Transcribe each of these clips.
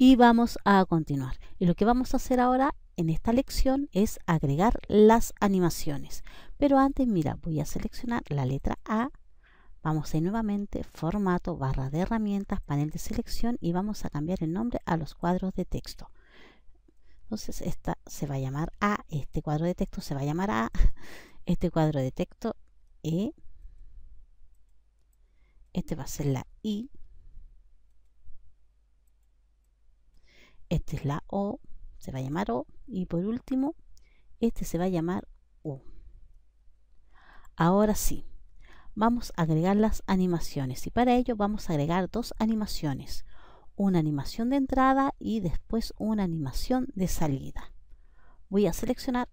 y vamos a continuar. Y lo que vamos a hacer ahora en esta lección es agregar las animaciones. Pero antes, mira, voy a seleccionar la letra A. Vamos a ir nuevamente, formato, barra de herramientas, panel de selección y vamos a cambiar el nombre a los cuadros de texto. Entonces, esta se va a llamar A, este cuadro de texto se va a llamar A, este cuadro de texto E, este va a ser la I, Esta es la O, se va a llamar O. Y por último, este se va a llamar U. Ahora sí, vamos a agregar las animaciones. Y para ello vamos a agregar dos animaciones. Una animación de entrada y después una animación de salida. Voy a seleccionar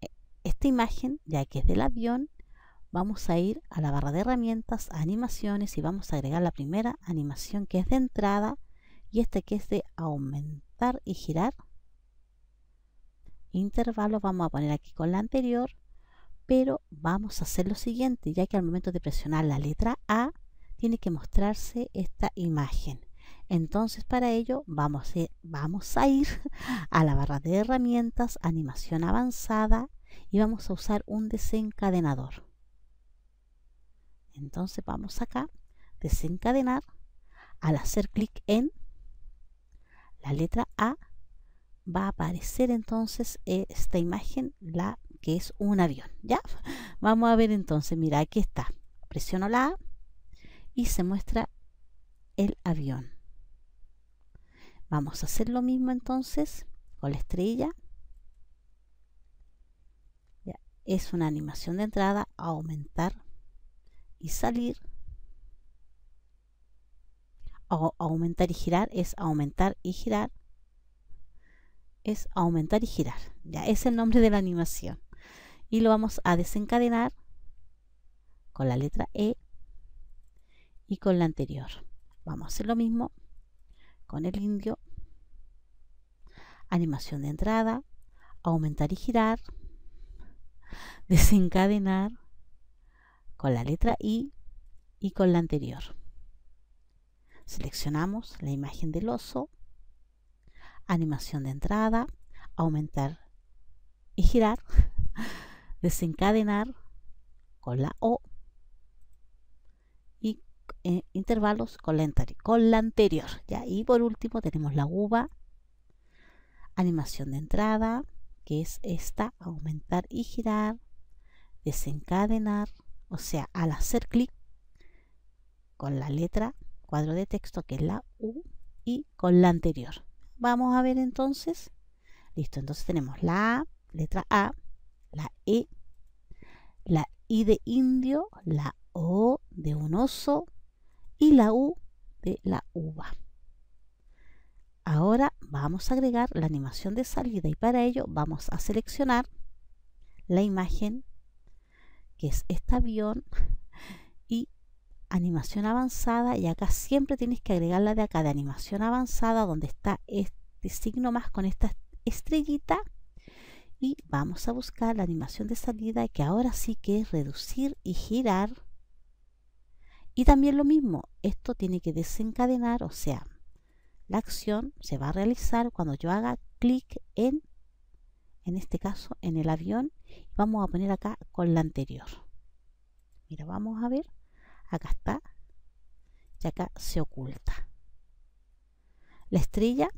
eh, esta imagen, ya que es del avión, vamos a ir a la barra de herramientas, animaciones y vamos a agregar la primera animación que es de entrada y este que es de aumentar y girar. Intervalo vamos a poner aquí con la anterior, pero vamos a hacer lo siguiente, ya que al momento de presionar la letra A tiene que mostrarse esta imagen. Entonces para ello vamos a, vamos a ir a la barra de herramientas, animación avanzada y vamos a usar un desencadenador. Entonces vamos acá, desencadenar. Al hacer clic en la letra A va a aparecer entonces eh, esta imagen, la que es un avión. ¿Ya? Vamos a ver entonces, mira, aquí está. Presiono la A y se muestra el avión. Vamos a hacer lo mismo entonces con la estrella. Es una animación de entrada, aumentar y salir aumentar y girar es aumentar y girar. Es aumentar y girar. Ya es el nombre de la animación. Y lo vamos a desencadenar con la letra E y con la anterior. Vamos a hacer lo mismo con el indio. Animación de entrada, aumentar y girar, desencadenar con la letra I y con la anterior. Seleccionamos la imagen del oso, animación de entrada, aumentar y girar, desencadenar con la O y eh, intervalos con la, anterior, con la Y por último tenemos la uva, animación de entrada, que es esta, aumentar y girar, desencadenar, o sea, al hacer clic con la letra cuadro de texto que es la U y con la anterior. Vamos a ver entonces. Listo, entonces tenemos la letra A, la E, la I de indio, la O de un oso y la U de la uva. Ahora vamos a agregar la animación de salida y para ello vamos a seleccionar la imagen que es este avión animación avanzada y acá siempre tienes que agregar la de acá de animación avanzada donde está este signo más con esta estrellita y vamos a buscar la animación de salida que ahora sí que es reducir y girar y también lo mismo esto tiene que desencadenar o sea la acción se va a realizar cuando yo haga clic en en este caso en el avión vamos a poner acá con la anterior mira vamos a ver acá está y acá se oculta. La estrella,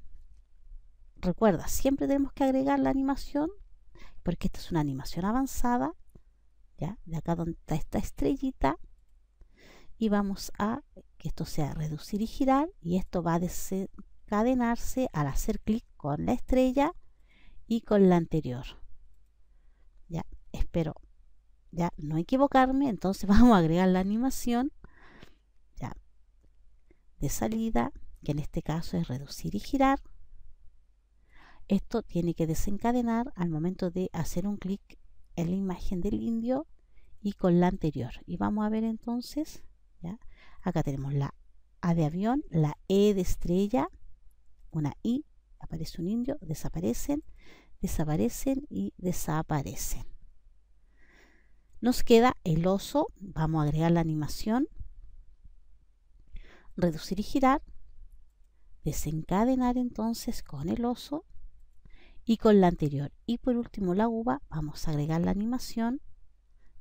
recuerda, siempre tenemos que agregar la animación porque esta es una animación avanzada, ¿ya? De acá donde está esta estrellita y vamos a que esto sea reducir y girar y esto va a desencadenarse al hacer clic con la estrella y con la anterior. Ya, espero ya no equivocarme, entonces vamos a agregar la animación ya de salida, que en este caso es reducir y girar. Esto tiene que desencadenar al momento de hacer un clic en la imagen del indio y con la anterior. Y vamos a ver entonces, ya acá tenemos la A de avión, la E de estrella, una I, aparece un indio, desaparecen, desaparecen y desaparecen. Nos queda el oso, vamos a agregar la animación, reducir y girar, desencadenar entonces con el oso y con la anterior. Y por último la uva, vamos a agregar la animación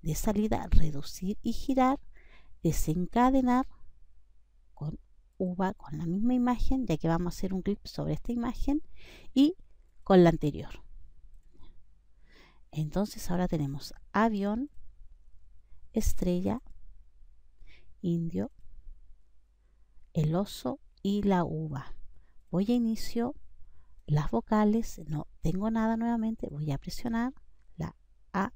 de salida, reducir y girar, desencadenar con uva con la misma imagen, ya que vamos a hacer un clip sobre esta imagen y con la anterior. Entonces ahora tenemos avión, estrella, indio, el oso y la uva. Voy a inicio las vocales, no tengo nada nuevamente, voy a presionar la A,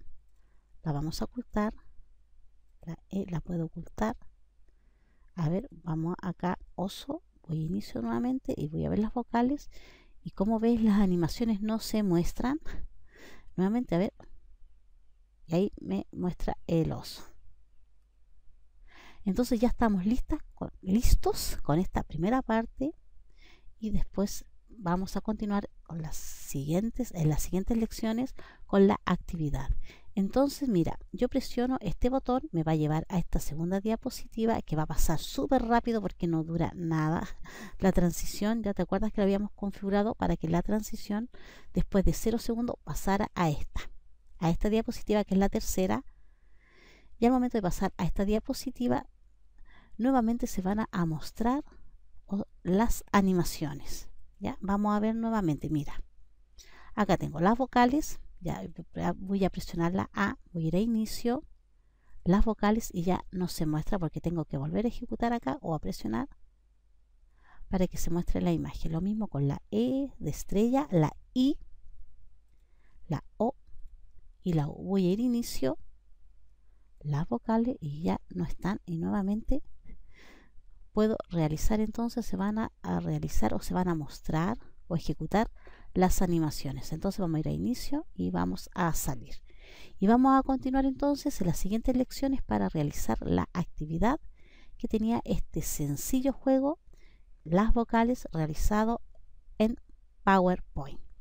la vamos a ocultar, la E la puedo ocultar. A ver, vamos acá, oso, voy a inicio nuevamente y voy a ver las vocales. Y como veis, las animaciones no se muestran. Nuevamente, a ver, y ahí me muestra el oso. Entonces ya estamos listos con esta primera parte y después vamos a continuar con las siguientes, en las siguientes lecciones con la actividad. Entonces, mira, yo presiono este botón, me va a llevar a esta segunda diapositiva que va a pasar súper rápido porque no dura nada. La transición, ya te acuerdas que la habíamos configurado para que la transición después de 0 segundos pasara a esta a esta diapositiva, que es la tercera, y al momento de pasar a esta diapositiva, nuevamente se van a, mostrar las animaciones. ¿ya? Vamos a ver nuevamente, mira. Acá tengo las vocales, ya voy a presionar la A, voy a ir a inicio, las vocales y ya no se muestra porque tengo que volver a ejecutar acá o a presionar para que se muestre la imagen. Lo mismo con la E de estrella, la I, la O y la voy a ir inicio las vocales y ya no están y nuevamente puedo realizar entonces se van a, a, realizar o se van a mostrar o ejecutar las animaciones entonces vamos a ir a inicio y vamos a salir y vamos a continuar entonces en las siguientes lecciones para realizar la actividad que tenía este sencillo juego las vocales realizado en PowerPoint